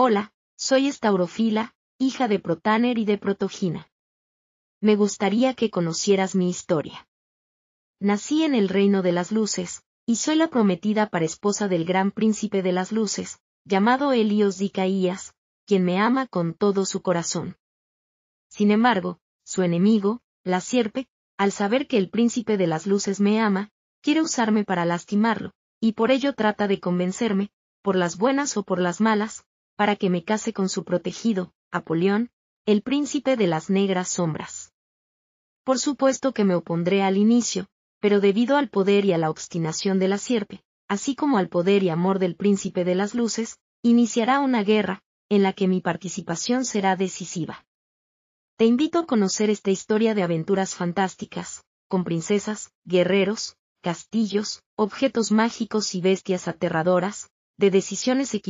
Hola, soy Estaurofila, hija de Protáner y de Protogina. Me gustaría que conocieras mi historia. Nací en el reino de las luces, y soy la prometida para esposa del gran príncipe de las luces, llamado Helios Dicaías, quien me ama con todo su corazón. Sin embargo, su enemigo, la sierpe, al saber que el príncipe de las luces me ama, quiere usarme para lastimarlo, y por ello trata de convencerme, por las buenas o por las malas, para que me case con su protegido, Apolión, el príncipe de las negras sombras. Por supuesto que me opondré al inicio, pero debido al poder y a la obstinación de la sierpe, así como al poder y amor del príncipe de las luces, iniciará una guerra, en la que mi participación será decisiva. Te invito a conocer esta historia de aventuras fantásticas, con princesas, guerreros, castillos, objetos mágicos y bestias aterradoras, de decisiones equivocadas.